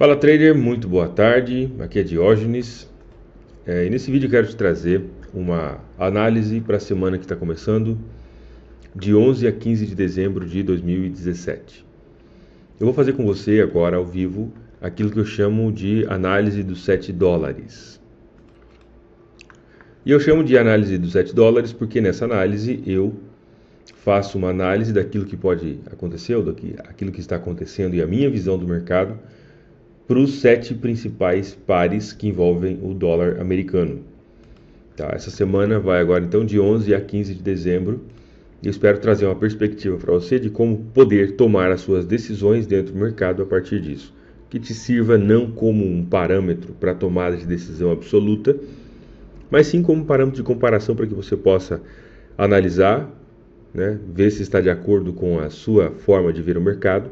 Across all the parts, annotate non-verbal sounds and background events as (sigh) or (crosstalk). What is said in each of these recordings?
Fala trader, muito boa tarde, aqui é Diógenes é, e nesse vídeo eu quero te trazer uma análise para a semana que está começando de 11 a 15 de dezembro de 2017. Eu vou fazer com você agora ao vivo aquilo que eu chamo de análise dos 7 dólares. E eu chamo de análise dos 7 dólares porque nessa análise eu faço uma análise daquilo que pode acontecer, ou daquilo que está acontecendo e a minha visão do mercado para os sete principais pares que envolvem o dólar americano. Tá? Essa semana vai agora então de 11 a 15 de dezembro. Eu espero trazer uma perspectiva para você de como poder tomar as suas decisões dentro do mercado a partir disso. Que te sirva não como um parâmetro para tomada de decisão absoluta, mas sim como parâmetro de comparação para que você possa analisar, né, ver se está de acordo com a sua forma de ver o mercado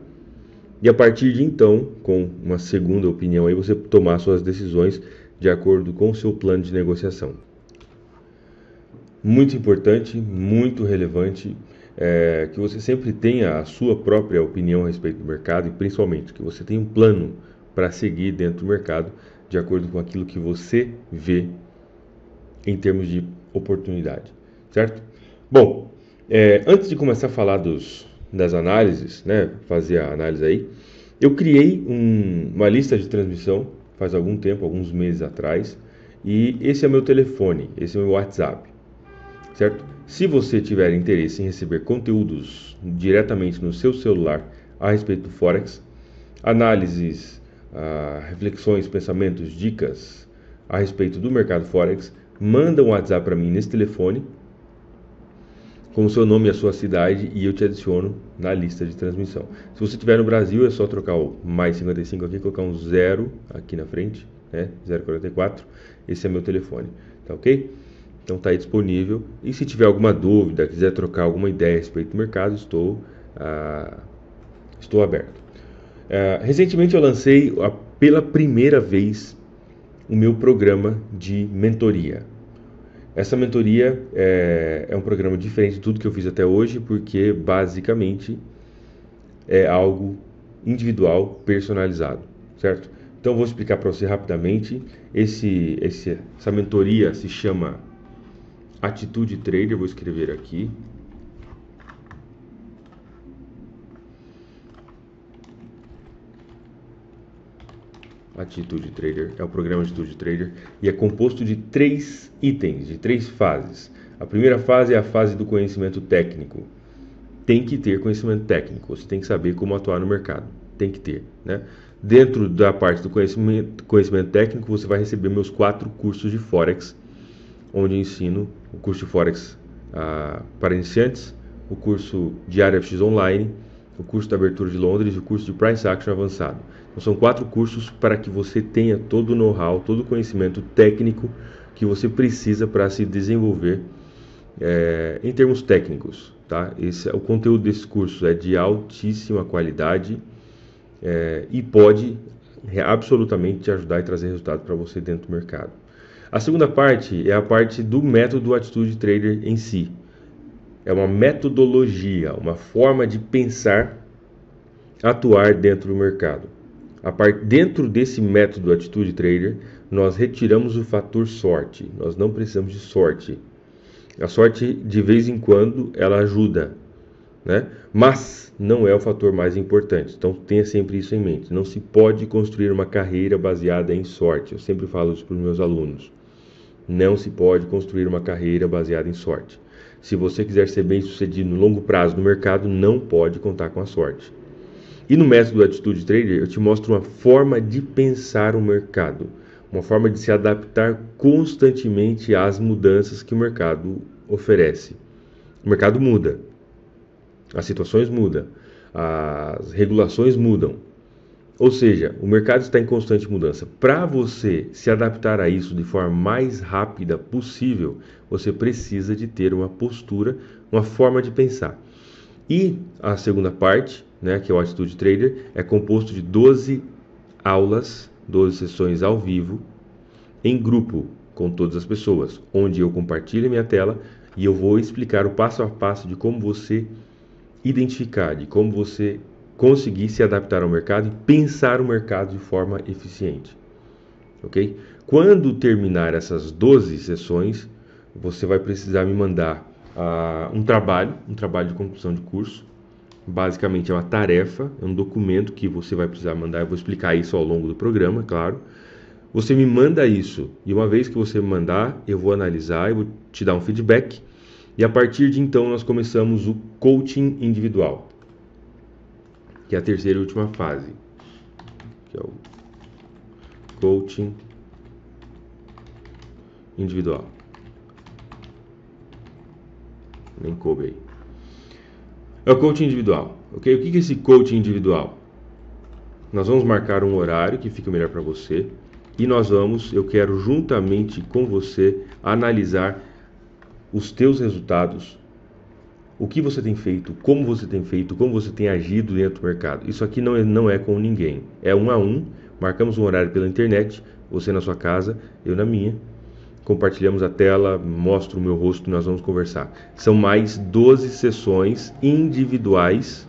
e a partir de então, com uma segunda opinião, aí você tomar suas decisões de acordo com o seu plano de negociação. Muito importante, muito relevante é, que você sempre tenha a sua própria opinião a respeito do mercado e principalmente que você tenha um plano para seguir dentro do mercado de acordo com aquilo que você vê em termos de oportunidade, certo? Bom, é, antes de começar a falar dos, das análises, né, fazia a análise aí, eu criei um, uma lista de transmissão faz algum tempo, alguns meses atrás, e esse é meu telefone, esse é meu WhatsApp, certo? Se você tiver interesse em receber conteúdos diretamente no seu celular a respeito do Forex, análises, ah, reflexões, pensamentos, dicas a respeito do mercado Forex, manda um WhatsApp para mim nesse telefone com o seu nome e a sua cidade e eu te adiciono na lista de transmissão. Se você estiver no Brasil, é só trocar o mais 55 aqui, colocar um zero aqui na frente, né? 044. Esse é meu telefone, tá ok? Então está aí disponível. E se tiver alguma dúvida, quiser trocar alguma ideia a respeito do mercado, estou, ah, estou aberto. Ah, recentemente eu lancei a, pela primeira vez o meu programa de mentoria, essa mentoria é, é, um programa diferente de tudo que eu fiz até hoje, porque basicamente é algo individual, personalizado, certo? Então vou explicar para você rapidamente. Esse, esse, essa mentoria se chama Atitude Trader, vou escrever aqui, Atitude Trader, é o programa Atitude Trader e é composto de três itens, de três fases. A primeira fase é a fase do conhecimento técnico. Tem que ter conhecimento técnico, você tem que saber como atuar no mercado. Tem que ter, né? Dentro da parte do conhecimento, conhecimento técnico, você vai receber meus quatro cursos de Forex, onde ensino o curso de Forex ah, para iniciantes, o curso de RFX Online o curso da abertura de Londres e o curso de Price Action Avançado. Então, são quatro cursos para que você tenha todo o know-how, todo o conhecimento técnico que você precisa para se desenvolver é, em termos técnicos. Tá? Esse, é, o conteúdo desse curso é de altíssima qualidade é, e pode eh, absolutamente te ajudar e trazer resultado para você dentro do mercado. A segunda parte é a parte do método atitude trader em si é uma metodologia, uma forma de pensar, atuar dentro do mercado. Part... Dentro desse método Atitude Trader, nós retiramos o fator sorte. Nós não precisamos de sorte. A sorte, de vez em quando, ela ajuda, né? mas não é o fator mais importante. Então tenha sempre isso em mente. Não se pode construir uma carreira baseada em sorte. Eu sempre falo isso para os meus alunos. Não se pode construir uma carreira baseada em sorte. Se você quiser ser bem sucedido no longo prazo no mercado, não pode contar com a sorte. E no método Atitude Trader, eu te mostro uma forma de pensar o mercado, uma forma de se adaptar constantemente às mudanças que o mercado oferece. O mercado muda, as situações mudam, as regulações mudam, ou seja, o mercado está em constante mudança. Para você se adaptar a isso de forma mais rápida possível, você precisa de ter uma postura, uma forma de pensar. E a segunda parte, né, que é o Atitude Trader, é composto de 12 aulas, 12 sessões ao vivo, em grupo, com todas as pessoas, onde eu compartilho minha tela e eu vou explicar o passo a passo de como você identificar, de como você conseguir se adaptar ao mercado e pensar o mercado de forma eficiente. Ok? Quando terminar essas 12 sessões, você vai precisar me mandar uh, um trabalho, um trabalho de conclusão de curso. Basicamente é uma tarefa, é um documento que você vai precisar mandar. Eu vou explicar isso ao longo do programa, é claro. Você me manda isso e uma vez que você me mandar, eu vou analisar, eu vou te dar um feedback e a partir de então nós começamos o coaching individual que é a terceira e última fase, que é o coaching individual. Nem coube aí. É o coaching individual, ok? O que é esse coaching individual? Nós vamos marcar um horário que fica melhor para você e nós vamos, eu quero juntamente com você analisar os teus resultados o que você tem feito, como você tem feito, como você tem agido dentro do mercado. Isso aqui não é, não é com ninguém, é um a um. Marcamos um horário pela internet, você na sua casa, eu na minha. Compartilhamos a tela, mostro o meu rosto, nós vamos conversar. São mais 12 sessões individuais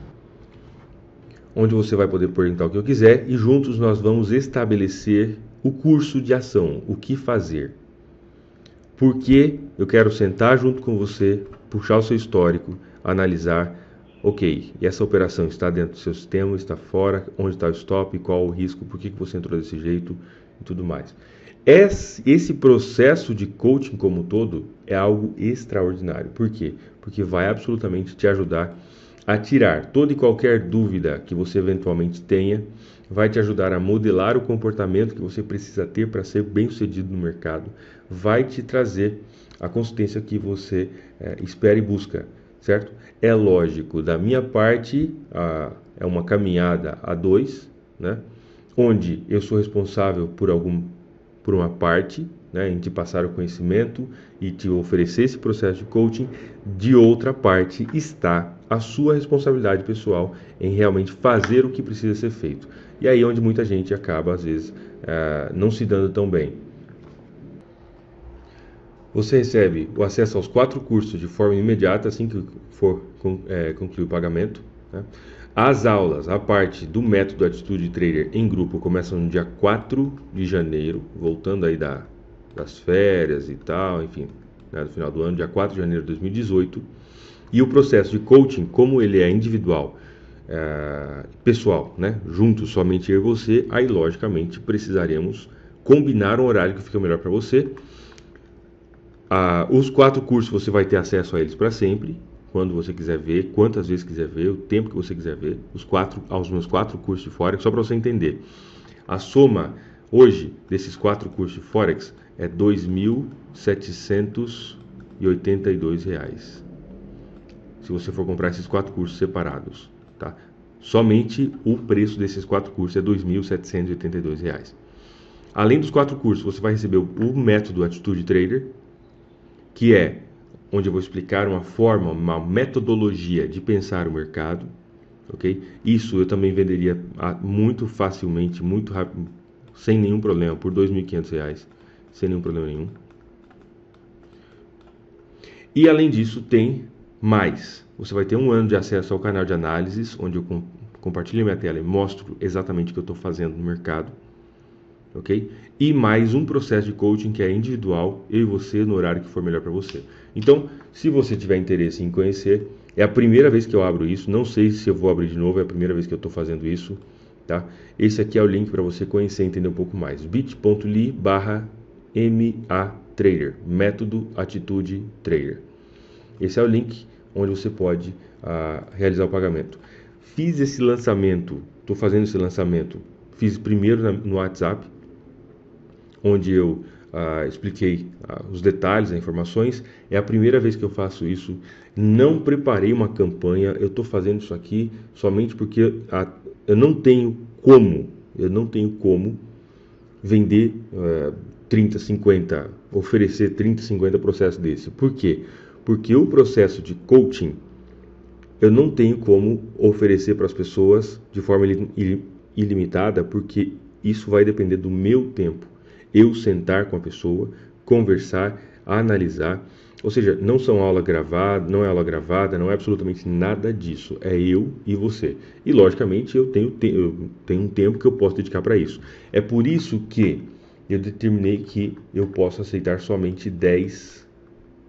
onde você vai poder perguntar o que eu quiser e juntos nós vamos estabelecer o curso de ação, o que fazer. Porque eu quero sentar junto com você, puxar o seu histórico, analisar, ok, essa operação está dentro do seu sistema, está fora, onde está o stop, qual o risco, por que você entrou desse jeito e tudo mais. Esse processo de coaching como um todo é algo extraordinário. Por quê? Porque vai absolutamente te ajudar a tirar toda e qualquer dúvida que você eventualmente tenha, vai te ajudar a modelar o comportamento que você precisa ter para ser bem-sucedido no mercado, vai te trazer a consistência que você é, espera e busca, certo? É lógico, da minha parte, a, é uma caminhada a dois, né? onde eu sou responsável por algum por uma parte, né, em te passar o conhecimento e te oferecer esse processo de coaching, de outra parte está a sua responsabilidade pessoal em realmente fazer o que precisa ser feito. E aí é onde muita gente acaba às vezes eh, não se dando tão bem. Você recebe o acesso aos quatro cursos de forma imediata, assim que for é, concluir o pagamento. Né? As aulas, a parte do método Atitude Trader em grupo, começam no dia 4 de janeiro, voltando aí da, das férias e tal, enfim, né, do final do ano, dia 4 de janeiro de 2018. E o processo de coaching, como ele é individual, é, pessoal, né? junto somente eu e você, aí logicamente precisaremos combinar um horário que fica melhor para você ah, os quatro cursos você vai ter acesso a eles para sempre, quando você quiser ver, quantas vezes quiser ver, o tempo que você quiser ver, os quatro, aos meus quatro cursos de Forex, só para você entender. A soma hoje desses quatro cursos de Forex é R$ reais Se você for comprar esses quatro cursos separados, tá? Somente o preço desses quatro cursos é R$ reais Além dos quatro cursos, você vai receber o método Atitude Trader, que é onde eu vou explicar uma forma, uma metodologia de pensar o mercado, ok? Isso eu também venderia ah, muito facilmente, muito rápido, sem nenhum problema, por R$ 2.500, sem nenhum problema nenhum. E além disso, tem mais. Você vai ter um ano de acesso ao canal de análises, onde eu compartilho minha tela e mostro exatamente o que eu estou fazendo no mercado ok? E mais um processo de coaching que é individual, eu e você, no horário que for melhor para você. Então, se você tiver interesse em conhecer, é a primeira vez que eu abro isso, não sei se eu vou abrir de novo, é a primeira vez que eu estou fazendo isso, tá? Esse aqui é o link para você conhecer e entender um pouco mais, bit.ly barra MA Trader, Método Atitude Trader. Esse é o link onde você pode uh, realizar o pagamento. Fiz esse lançamento, estou fazendo esse lançamento, fiz primeiro na, no WhatsApp, onde eu ah, expliquei ah, os detalhes, as informações. É a primeira vez que eu faço isso. Não preparei uma campanha, eu estou fazendo isso aqui somente porque ah, eu não tenho como, eu não tenho como vender 30, eh, 50, oferecer 30, 50 processos desse. Por quê? Porque o processo de coaching eu não tenho como oferecer para as pessoas de forma ilimitada, porque isso vai depender do meu tempo eu sentar com a pessoa, conversar, analisar. Ou seja, não são aula gravada, não é aula gravada, não é absolutamente nada disso. É eu e você. E logicamente eu tenho, te eu tenho um tempo que eu posso dedicar para isso. É por isso que eu determinei que eu posso aceitar somente 10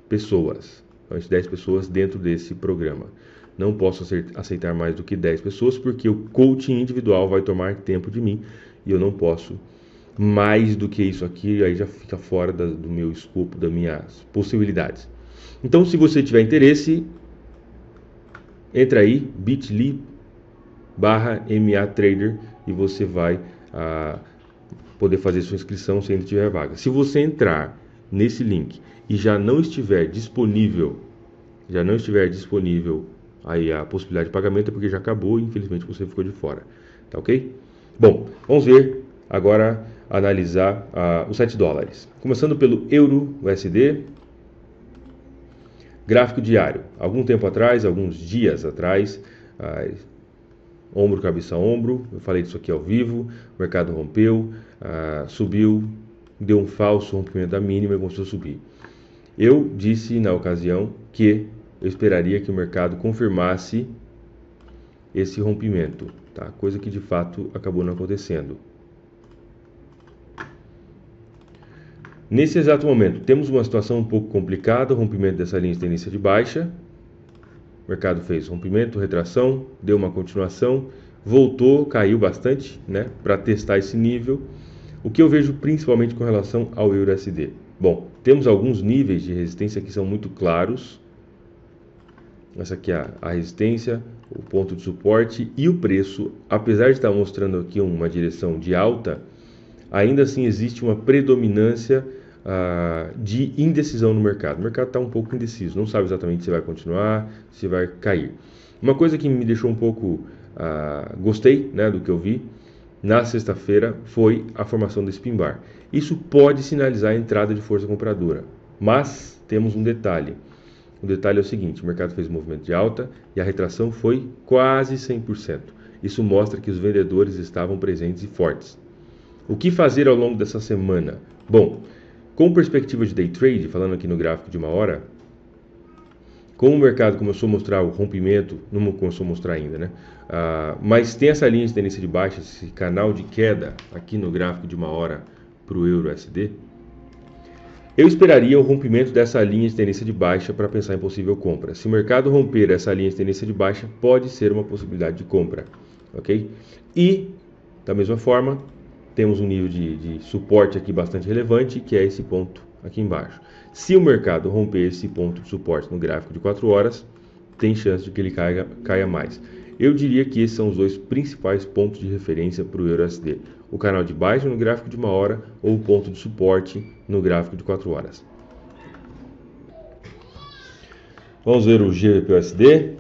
pessoas. Somente 10 pessoas dentro desse programa. Não posso aceitar mais do que 10 pessoas, porque o coaching individual vai tomar tempo de mim e eu não posso mais do que isso aqui, aí já fica fora da, do meu escopo, das minhas possibilidades. Então, se você tiver interesse, entra aí, bit.ly barra trader e você vai ah, poder fazer sua inscrição se ainda tiver vaga. Se você entrar nesse link e já não estiver disponível, já não estiver disponível aí a possibilidade de pagamento, é porque já acabou e infelizmente você ficou de fora, tá ok? Bom, vamos ver agora analisar ah, os 7 dólares. Começando pelo euro USD, gráfico diário. Algum tempo atrás, alguns dias atrás, ah, ombro, cabeça, ombro, eu falei disso aqui ao vivo, o mercado rompeu, ah, subiu, deu um falso rompimento da mínima e começou a subir. Eu disse na ocasião que eu esperaria que o mercado confirmasse esse rompimento, tá? coisa que de fato acabou não acontecendo. Nesse exato momento, temos uma situação um pouco complicada, o rompimento dessa linha de tendência de baixa. O mercado fez rompimento, retração, deu uma continuação, voltou, caiu bastante, né, para testar esse nível. O que eu vejo principalmente com relação ao euro Bom, temos alguns níveis de resistência que são muito claros. Essa aqui é a resistência, o ponto de suporte e o preço, apesar de estar mostrando aqui uma direção de alta, ainda assim existe uma predominância uh, de indecisão no mercado. O mercado está um pouco indeciso, não sabe exatamente se vai continuar, se vai cair. Uma coisa que me deixou um pouco uh, gostei né, do que eu vi na sexta-feira foi a formação do spin bar. Isso pode sinalizar a entrada de força compradora, mas temos um detalhe. O detalhe é o seguinte: o mercado fez um movimento de alta e a retração foi quase 100%. Isso mostra que os vendedores estavam presentes e fortes. O que fazer ao longo dessa semana? Bom, com perspectiva de day trade, falando aqui no gráfico de uma hora, como o mercado começou a mostrar o rompimento, não começou a mostrar ainda, né? Ah, mas tem essa linha de tendência de baixa, esse canal de queda aqui no gráfico de uma hora para o euro USD. Eu esperaria o rompimento dessa linha de tendência de baixa para pensar em possível compra. Se o mercado romper essa linha de tendência de baixa, pode ser uma possibilidade de compra, ok? E da mesma forma, temos um nível de, de suporte aqui bastante relevante, que é esse ponto aqui embaixo. Se o mercado romper esse ponto de suporte no gráfico de 4 horas, tem chance de que ele caia, caia mais. Eu diria que esses são os dois principais pontos de referência para o EURUSD: o canal de baixo no gráfico de uma hora ou o ponto de suporte no gráfico de 4 horas. Vamos ver o GBPUSD,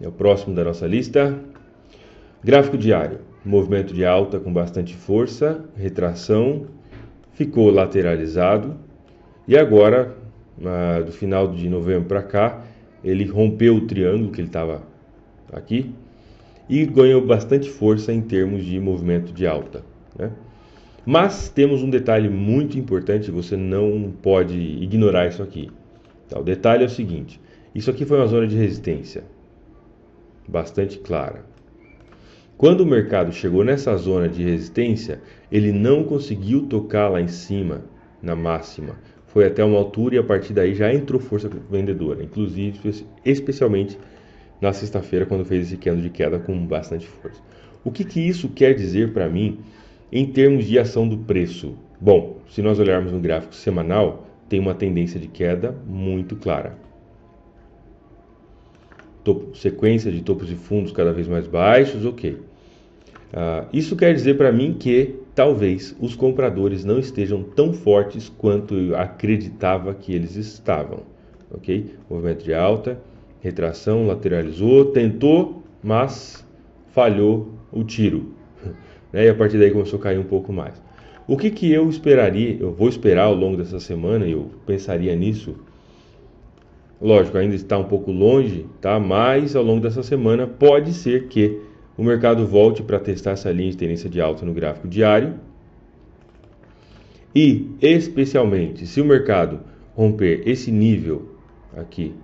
é o próximo da nossa lista. Gráfico diário movimento de alta com bastante força, retração, ficou lateralizado e agora, do final de novembro para cá, ele rompeu o triângulo que ele estava aqui e ganhou bastante força em termos de movimento de alta. Né? Mas temos um detalhe muito importante, você não pode ignorar isso aqui. Tá, o detalhe é o seguinte: isso aqui foi uma zona de resistência bastante clara. Quando o mercado chegou nessa zona de resistência, ele não conseguiu tocar lá em cima, na máxima. Foi até uma altura e a partir daí já entrou força vendedora, inclusive especialmente na sexta-feira quando fez esse candle de queda com bastante força. O que, que isso quer dizer para mim em termos de ação do preço? Bom, se nós olharmos no gráfico semanal, tem uma tendência de queda muito clara topo, sequência de topos e fundos cada vez mais baixos, ok. Ah, isso quer dizer para mim que talvez os compradores não estejam tão fortes quanto eu acreditava que eles estavam, ok? Movimento de alta, retração, lateralizou, tentou, mas falhou o tiro. (laughs) Né? E a partir daí começou a cair um pouco mais. O que, que eu esperaria, eu vou esperar ao longo dessa semana, eu pensaria nisso Lógico, ainda está um pouco longe, tá? Mas ao longo dessa semana pode ser que o mercado volte para testar essa linha de tendência de alta no gráfico diário. E especialmente se o mercado romper esse nível aqui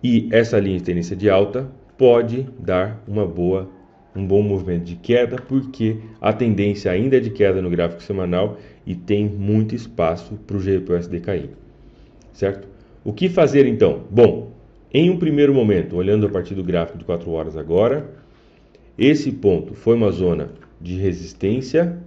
e essa linha de tendência de alta pode dar uma boa um bom movimento de queda porque a tendência ainda é de queda no gráfico semanal e tem muito espaço para o GPSD cair certo? O que fazer então? Bom, em um primeiro momento, olhando a partir do gráfico de 4 horas agora, esse ponto foi uma zona de resistência,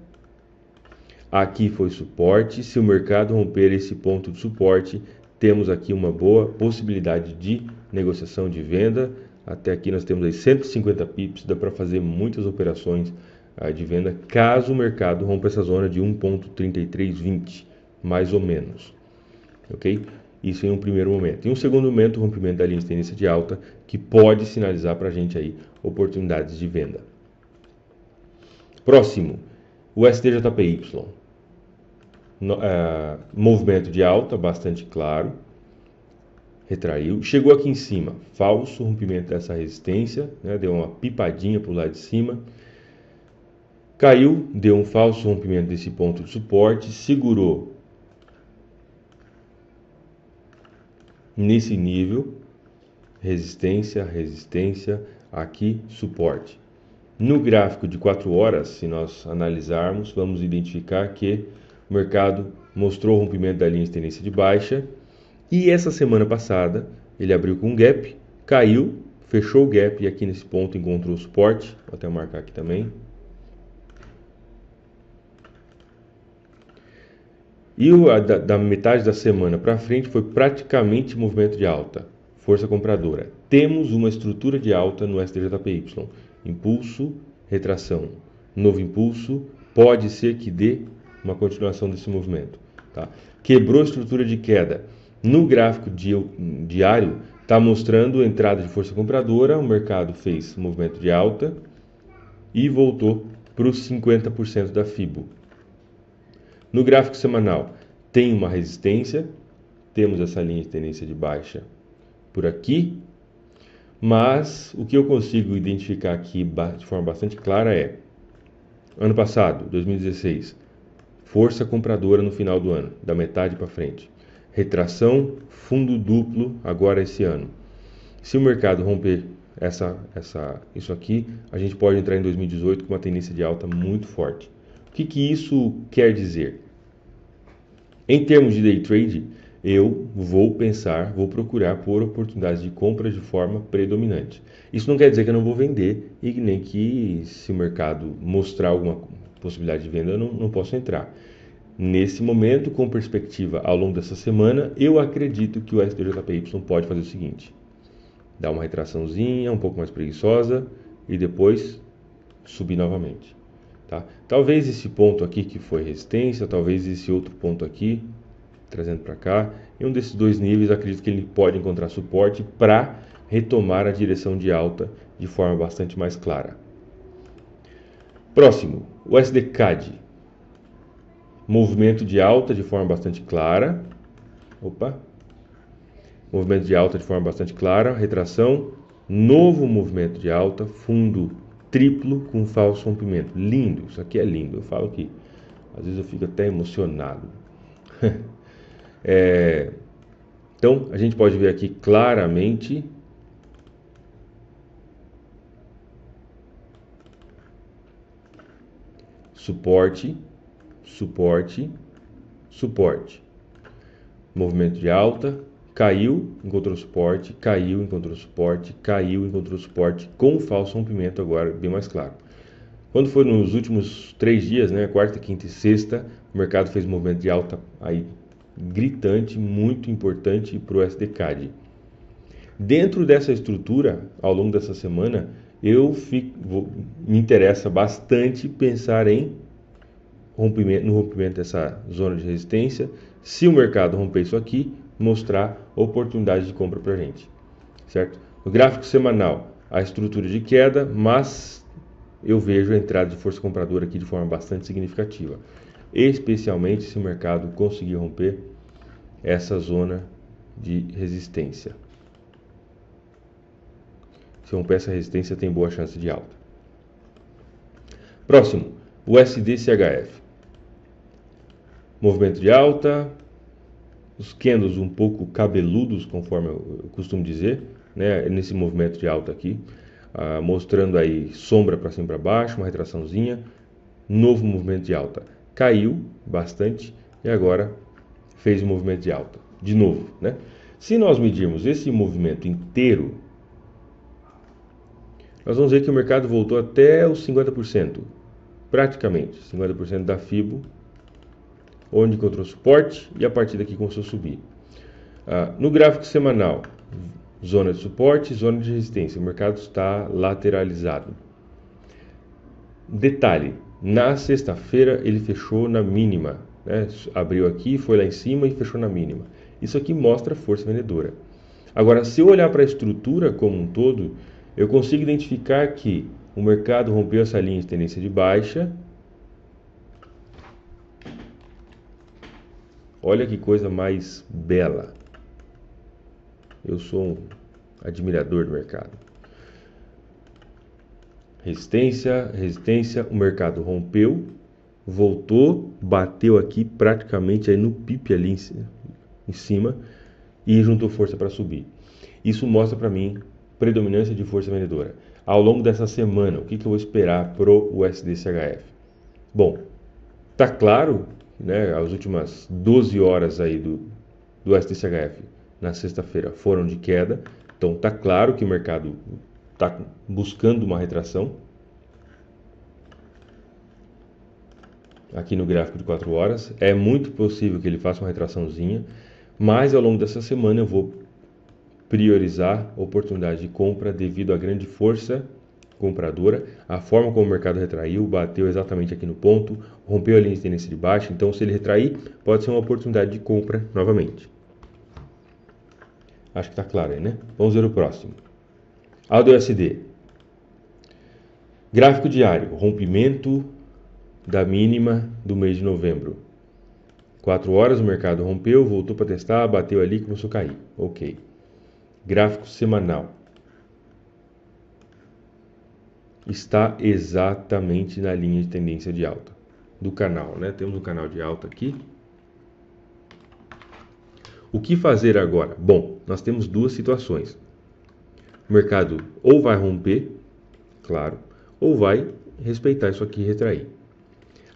aqui foi suporte. Se o mercado romper esse ponto de suporte, temos aqui uma boa possibilidade de negociação de venda. Até aqui nós temos aí 150 pips, dá para fazer muitas operações ah, de venda caso o mercado rompa essa zona de 1.3320, mais ou menos. OK? Isso em um primeiro momento. Em um segundo momento, o rompimento da linha de tendência de alta, que pode sinalizar para a gente aí oportunidades de venda. Próximo, o STJPY. No, uh, movimento de alta, bastante claro. Retraiu. Chegou aqui em cima. Falso rompimento dessa resistência. Né? Deu uma pipadinha para o lado de cima. Caiu, deu um falso rompimento desse ponto de suporte, segurou Nesse nível, resistência, resistência, aqui suporte. No gráfico de 4 horas, se nós analisarmos, vamos identificar que o mercado mostrou o rompimento da linha de tendência de baixa e essa semana passada ele abriu com um gap, caiu, fechou o gap e aqui nesse ponto encontrou o suporte, vou até marcar aqui também, E o, a, da, da metade da semana para frente foi praticamente movimento de alta, força compradora. Temos uma estrutura de alta no STJPY. Impulso, retração, novo impulso, pode ser que dê uma continuação desse movimento. Tá? Quebrou a estrutura de queda. No gráfico di diário, está mostrando entrada de força compradora, o mercado fez movimento de alta e voltou para os 50% da FIBO. No gráfico semanal, tem uma resistência, temos essa linha de tendência de baixa por aqui, mas o que eu consigo identificar aqui de forma bastante clara é: ano passado, 2016, força compradora no final do ano, da metade para frente. Retração, fundo duplo agora esse ano. Se o mercado romper essa, essa, isso aqui, a gente pode entrar em 2018 com uma tendência de alta muito forte que, que isso quer dizer? Em termos de day trade, eu vou pensar, vou procurar por oportunidades de compra de forma predominante. Isso não quer dizer que eu não vou vender e nem que se o mercado mostrar alguma possibilidade de venda eu não, não posso entrar. Nesse momento, com perspectiva ao longo dessa semana, eu acredito que o SDJPY pode fazer o seguinte: dar uma retraçãozinha, um pouco mais preguiçosa e depois subir novamente. Tá? Talvez esse ponto aqui que foi resistência, talvez esse outro ponto aqui, trazendo para cá. Em um desses dois níveis, acredito que ele pode encontrar suporte para retomar a direção de alta de forma bastante mais clara. Próximo, o SDCAD. Movimento de alta de forma bastante clara. Opa. Movimento de alta de forma bastante clara, retração, novo movimento de alta, fundo triplo com falso rompimento. Lindo, isso aqui é lindo. Eu falo que às vezes eu fico até emocionado. (laughs) é, então a gente pode ver aqui claramente. Suporte, suporte, suporte. Movimento de alta, caiu, encontrou suporte, caiu, encontrou suporte, caiu, encontrou suporte, com o falso rompimento agora bem mais claro. Quando foi nos últimos três dias, né, quarta, quinta e sexta, o mercado fez um movimento de alta aí gritante, muito importante para o SDCAD. Dentro dessa estrutura, ao longo dessa semana, eu fico, vou, me interessa bastante pensar em rompimento, no rompimento dessa zona de resistência. Se o mercado romper isso aqui, mostrar oportunidades de compra para a gente, certo? O gráfico semanal, a estrutura de queda, mas eu vejo a entrada de força compradora aqui de forma bastante significativa, especialmente se o mercado conseguir romper essa zona de resistência. Se romper essa resistência, tem boa chance de alta. Próximo, o SDCHF, Movimento de alta, os candles um pouco cabeludos, conforme eu costumo dizer, né, nesse movimento de alta aqui, ah, mostrando aí sombra para cima e para baixo, uma retraçãozinha, novo movimento de alta. Caiu bastante e agora fez um movimento de alta, de novo, né? Se nós medirmos esse movimento inteiro, nós vamos ver que o mercado voltou até os 50%, praticamente, 50% da FIBO onde encontrou suporte e a partir daqui começou a subir. Ah, no gráfico semanal, zona de suporte, zona de resistência, o mercado está lateralizado. Detalhe: na sexta-feira ele fechou na mínima, né? abriu aqui, foi lá em cima e fechou na mínima. Isso aqui mostra força vendedora. Agora, se eu olhar para a estrutura como um todo, eu consigo identificar que o mercado rompeu essa linha de tendência de baixa, Olha que coisa mais bela. Eu sou um admirador do mercado. Resistência, resistência, o mercado rompeu, voltou, bateu aqui praticamente aí no PIP ali em cima e juntou força para subir. Isso mostra para mim predominância de força vendedora. Ao longo dessa semana, o que, que eu vou esperar pro USD CHF? Bom, tá claro né, as últimas 12 horas aí do, do STCHF na sexta-feira foram de queda. Então tá claro que o mercado está buscando uma retração. Aqui no gráfico de 4 horas. É muito possível que ele faça uma retraçãozinha. Mas ao longo dessa semana eu vou priorizar oportunidade de compra devido à grande força compradora. A forma como o mercado retraiu, bateu exatamente aqui no ponto, rompeu a linha de tendência de baixo, então se ele retrair, pode ser uma oportunidade de compra novamente. Acho que está claro aí, né? Vamos ver o próximo. SD. Gráfico diário, rompimento da mínima do mês de novembro. 4 horas o mercado rompeu, voltou para testar, bateu ali, começou a cair. OK. Gráfico semanal. está exatamente na linha de tendência de alta do canal, né? Temos um canal de alta aqui. O que fazer agora? Bom, nós temos duas situações. O mercado ou vai romper, claro, ou vai respeitar isso aqui e retrair.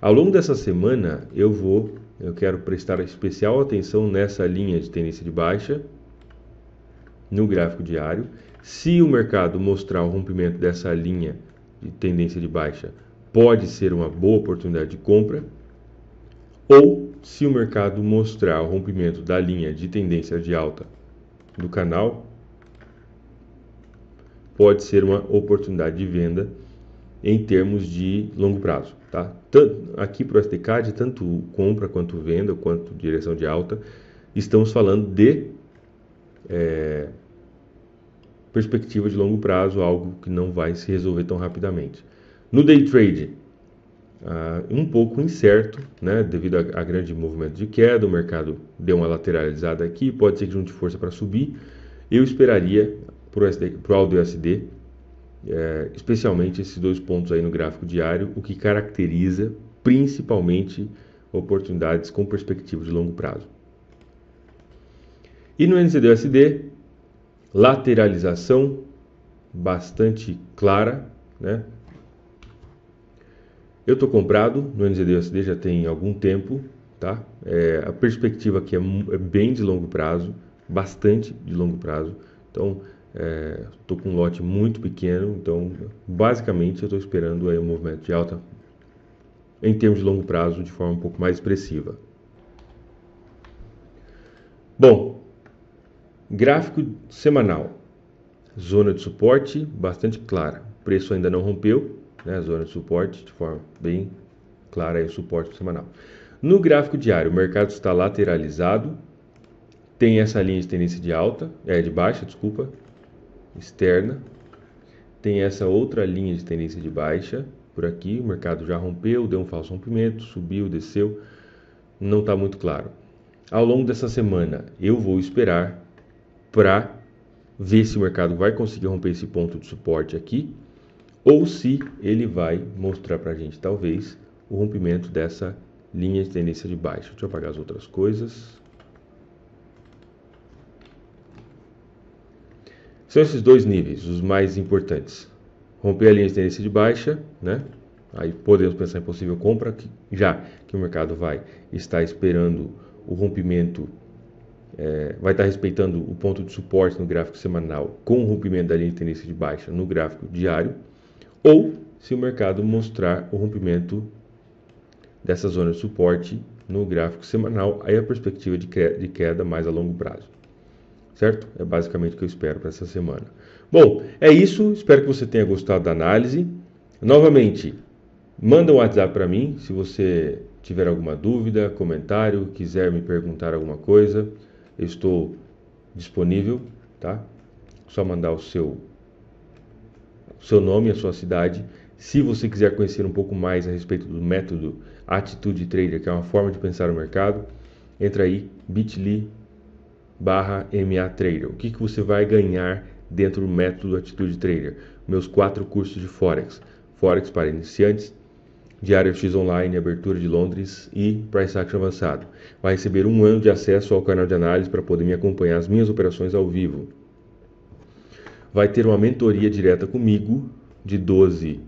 Ao longo dessa semana, eu vou, eu quero prestar especial atenção nessa linha de tendência de baixa no gráfico diário. Se o mercado mostrar o rompimento dessa linha de tendência de baixa pode ser uma boa oportunidade de compra, ou se o mercado mostrar o rompimento da linha de tendência de alta do canal, pode ser uma oportunidade de venda em termos de longo prazo. Tá? Tanto, aqui para o SDCAD, tanto compra quanto venda, quanto direção de alta, estamos falando de é, perspectiva de longo prazo, algo que não vai se resolver tão rapidamente. No day trade, uh, um pouco incerto, né, devido a, a, grande movimento de queda, o mercado deu uma lateralizada aqui, pode ser que junte força para subir. Eu esperaria para o Aldo USD, é, eh, especialmente esses dois pontos aí no gráfico diário, o que caracteriza principalmente oportunidades com perspectiva de longo prazo. E no NCD USD, lateralização bastante clara, né? Eu estou comprado no NZDUSD já tem algum tempo, tá? É, a perspectiva aqui é, é, bem de longo prazo, bastante de longo prazo. Então, estou é, com um lote muito pequeno, então basicamente eu estou esperando aí um movimento de alta em termos de longo prazo de forma um pouco mais expressiva. Bom, Gráfico semanal. Zona de suporte bastante clara. O preço ainda não rompeu, né? Zona de suporte de forma bem clara aí, o suporte semanal. No gráfico diário, o mercado está lateralizado. Tem essa linha de tendência de alta, é de baixa, desculpa, externa. Tem essa outra linha de tendência de baixa por aqui. O mercado já rompeu, deu um falso rompimento, subiu, desceu. Não está muito claro. Ao longo dessa semana, eu vou esperar para ver se o mercado vai conseguir romper esse ponto de suporte aqui ou se ele vai mostrar para a gente, talvez, o rompimento dessa linha de tendência de baixo. Deixa eu apagar as outras coisas. São esses dois níveis os mais importantes. Romper a linha de tendência de baixa, né? Aí podemos pensar em possível compra, já que o mercado vai estar esperando o rompimento é, vai estar respeitando o ponto de suporte no gráfico semanal com o rompimento da linha de tendência de baixa no gráfico diário, ou se o mercado mostrar o rompimento dessa zona de suporte no gráfico semanal, aí a perspectiva de queda, de queda mais a longo prazo. Certo? É basicamente o que eu espero para essa semana. Bom, é isso. Espero que você tenha gostado da análise. Novamente, manda um WhatsApp para mim se você tiver alguma dúvida, comentário, quiser me perguntar alguma coisa. Eu estou disponível, tá? Só mandar o seu seu nome, a sua cidade. Se você quiser conhecer um pouco mais a respeito do método Atitude Trader, que é uma forma de pensar o mercado, entra aí bit.ly barra trader. O que, que você vai ganhar dentro do método Atitude Trader? Meus quatro cursos de Forex. Forex para iniciantes, Diário X Online, Abertura de Londres e Price Action Avançado. Vai receber um ano de acesso ao canal de análise para poder me acompanhar as minhas operações ao vivo. Vai ter uma mentoria direta comigo de 12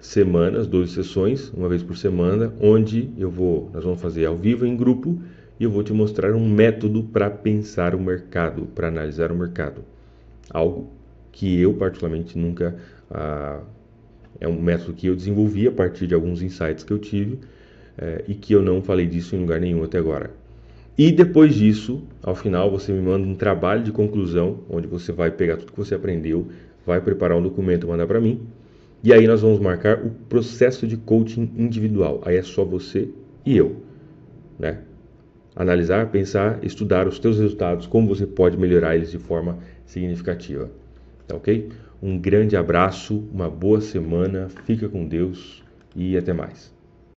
semanas, 12 sessões, uma vez por semana, onde eu vou, nós vamos fazer ao vivo em grupo e eu vou te mostrar um método para pensar o mercado, para analisar o mercado. Algo que eu particularmente nunca ah, é um método que eu desenvolvi a partir de alguns insights que eu tive é, e que eu não falei disso em lugar nenhum até agora. E depois disso, ao final, você me manda um trabalho de conclusão, onde você vai pegar tudo que você aprendeu, vai preparar um documento e mandar para mim. E aí nós vamos marcar o processo de coaching individual. Aí é só você e eu, né? Analisar, pensar, estudar os teus resultados, como você pode melhorar eles de forma significativa. Tá OK? Um grande abraço, uma boa semana, fica com Deus e até mais.